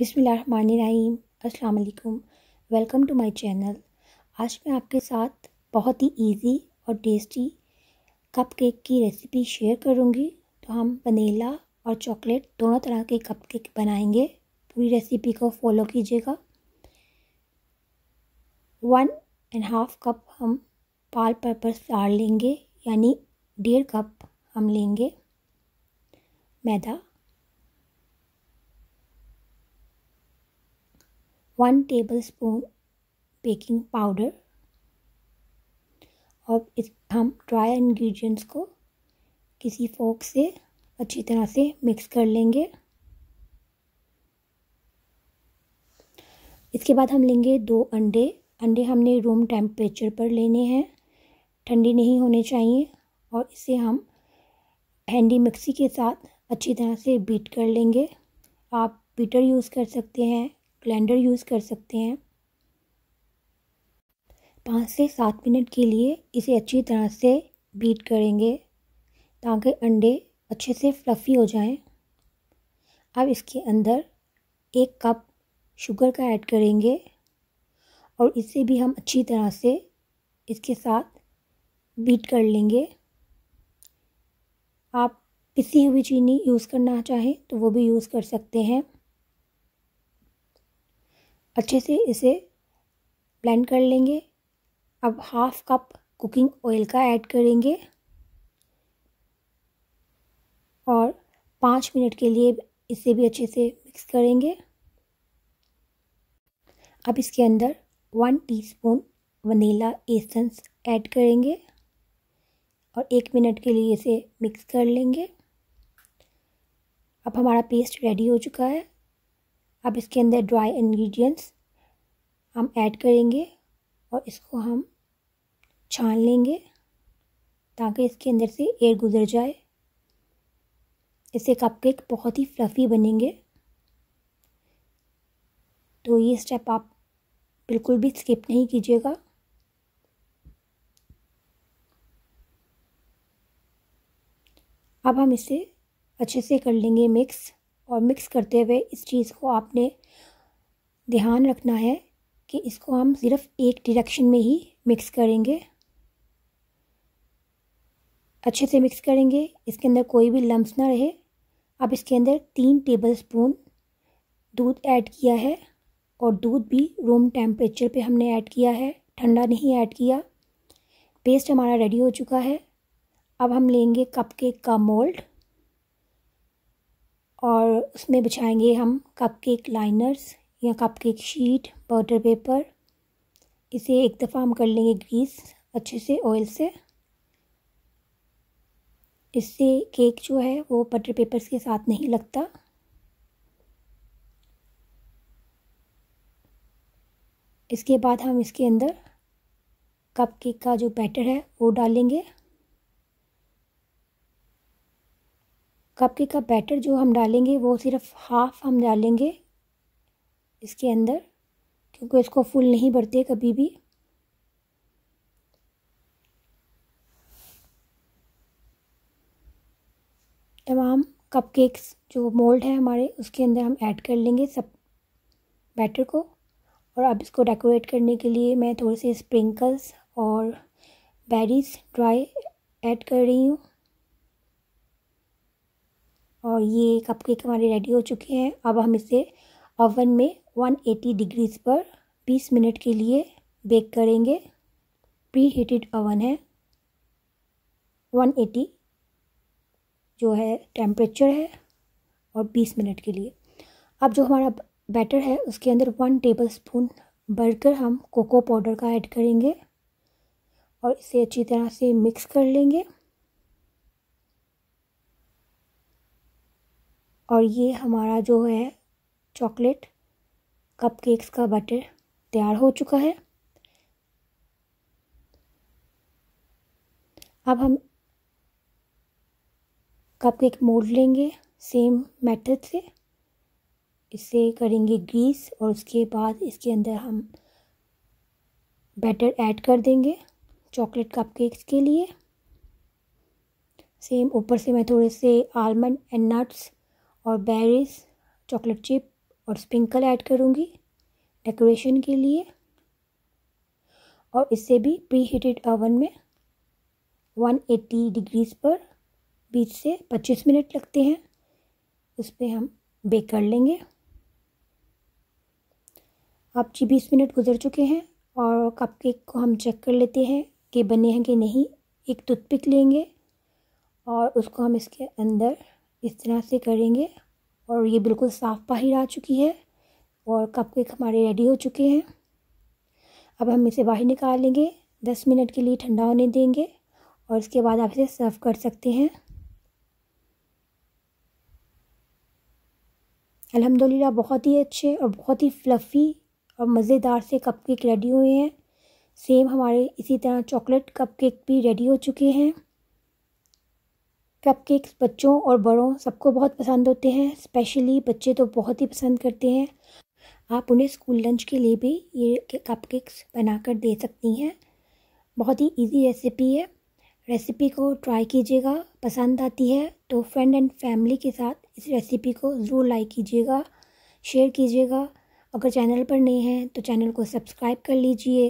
बिसमीम अस्सलाम welcome to my channel आज मैं आपके साथ बहुत ही इजी और टेस्टी कपकेक की रेसिपी शेयर करूंगी तो हम वनीला और चॉकलेट दोनों तरह के कपकेक बनाएंगे पूरी रेसिपी को फॉलो कीजिएगा वन एंड हाफ कप हम पाल पर्पस फ्लार लेंगे यानी डेढ़ कप हम लेंगे मैदा one tablespoon baking powder और इस हम ड्राई इन्ग्रीडियंट्स को किसी फोक से अच्छी तरह से मिक्स कर लेंगे इसके बाद हम लेंगे दो अंडे अंडे हमने रूम टेम्परेचर पर लेने हैं ठंडे नहीं होने चाहिए और इसे हम हैंडी मिक्सी के साथ अच्छी तरह से बीट कर लेंगे आप बीटर यूज़ कर सकते हैं ब्लेंडर यूज़ कर सकते हैं पाँच से सात मिनट के लिए इसे अच्छी तरह से बीट करेंगे ताकि अंडे अच्छे से फ्लफ़ी हो जाएं। अब इसके अंदर एक कप शुगर का ऐड करेंगे और इसे भी हम अच्छी तरह से इसके साथ बीट कर लेंगे आप पिसी हुई चीनी यूज़ करना चाहें तो वो भी यूज़ कर सकते हैं अच्छे से इसे ब्लेंड कर लेंगे अब हाफ कप कुकिंग ऑयल का ऐड करेंगे और पाँच मिनट के लिए इसे भी अच्छे से मिक्स करेंगे अब इसके अंदर one teaspoon vanilla essence add करेंगे और एक मिनट के लिए इसे मिक्स कर लेंगे अब हमारा पेस्ट रेडी हो चुका है अब इसके अंदर ड्राई इन्ग्रीडियंट्स हम ऐड करेंगे और इसको हम छान लेंगे ताकि इसके अंदर से एयर गुजर जाए इससे कपकेक बहुत ही फ्लफ़ी बनेंगे तो ये स्टेप आप बिल्कुल भी स्किप नहीं कीजिएगा अब हम इसे अच्छे से कर लेंगे मिक्स और मिक्स करते हुए इस चीज़ को आपने ध्यान रखना है कि इसको हम सिर्फ एक डिरेक्शन में ही मिक्स करेंगे अच्छे से मिक्स करेंगे इसके अंदर कोई भी लम्ब ना रहे अब इसके अंदर तीन टेबल स्पून दूध ऐड किया है और दूध भी रूम टेम्परेचर पे हमने ऐड किया है ठंडा नहीं ऐड किया पेस्ट हमारा रेडी हो चुका है अब हम लेंगे कप केक का मोल्ड और उसमें बिछाएंगे हम कपकेक लाइनर्स या कपकेक शीट बॉर्डर पेपर इसे एक दफ़ा हम कर लेंगे ग्रीस अच्छे से ऑयल से इससे केक जो है वो बटर पेपर्स के साथ नहीं लगता इसके बाद हम इसके अंदर कप केक का जो बैटर है वो डालेंगे कप का बैटर जो हम डालेंगे वो सिर्फ हाफ़ हम डालेंगे इसके अंदर क्योंकि इसको फुल नहीं भरते कभी भी तमाम कपकेक्स जो मोल्ड है हमारे उसके अंदर हम ऐड कर लेंगे सब बैटर को और अब इसको डेकोरेट करने के लिए मैं थोड़े से स्प्रिंकल्स और बेरीज ड्राई ऐड कर रही हूँ और ये कप केक हमारे रेडी हो चुके हैं अब हम इसे ओवन में 180 डिग्रीज पर 20 मिनट के लिए बेक करेंगे प्री हीटेड ओवन है 180 जो है टेम्परेचर है और 20 मिनट के लिए अब जो हमारा बैटर है उसके अंदर वन टेबल स्पून बर्कर हम कोको पाउडर का ऐड करेंगे और इसे अच्छी तरह से मिक्स कर लेंगे और ये हमारा जो है चॉकलेट कपकेक्स का बटर तैयार हो चुका है अब हम कपकेक मोड़ लेंगे सेम मेथड से इसे करेंगे ग्रीस और उसके बाद इसके अंदर हम बैटर ऐड कर देंगे चॉकलेट कपकेक्स के लिए सेम ऊपर से मैं थोड़े से आलमंड एंड नट्स और बेरीज चॉकलेट चिप और स्प्रिंकल ऐड करूँगी डेकोरेशन के लिए और इसे भी प्री हीटेड ओवन में 180 डिग्रीज पर बीच से 25 मिनट लगते हैं उस पर हम बेक कर लेंगे अब जी बीस मिनट गुजर चुके हैं और कप केक को हम चेक कर लेते हैं कि बने हैं कि नहीं एक टूथपिक लेंगे और उसको हम इसके अंदर इस तरह से करेंगे और ये बिल्कुल साफ़ बाहर आ चुकी है और केक हमारे रेडी हो चुके हैं अब हम इसे बाहर निकाल लेंगे दस मिनट के लिए ठंडा होने देंगे और इसके बाद आप इसे सर्व कर सकते हैं अल्हम्दुलिल्लाह बहुत ही अच्छे और बहुत ही फ्लफ़ी और मज़ेदार से कपकेक रेडी हुए हैं सेम हमारे इसी तरह चॉकलेट कपकेक भी रेडी हो चुके हैं कप केक्स बच्चों और बड़ों सबको बहुत पसंद होते हैं स्पेशली बच्चे तो बहुत ही पसंद करते हैं आप उन्हें स्कूल लंच के लिए भी ये कप केक्स बना कर दे सकती हैं बहुत ही इजी रेसिपी है रेसिपी को ट्राई कीजिएगा पसंद आती है तो फ्रेंड एंड फैमिली के साथ इस रेसिपी को ज़रूर लाइक कीजिएगा शेयर कीजिएगा अगर चैनल पर नए हैं तो चैनल को सब्सक्राइब कर लीजिए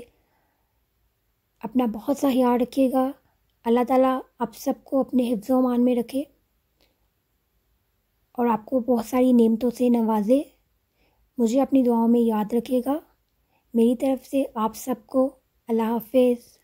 अपना बहुत सा ख्याल रखिएगा अल्लाह ताला आप सबको अपने हिफ्ज़ मान में रखे और आपको बहुत सारी नेमतों से नवाजे मुझे अपनी दुआओं में याद रखेगा मेरी तरफ़ से आप सबको अल्लाह हाफिज़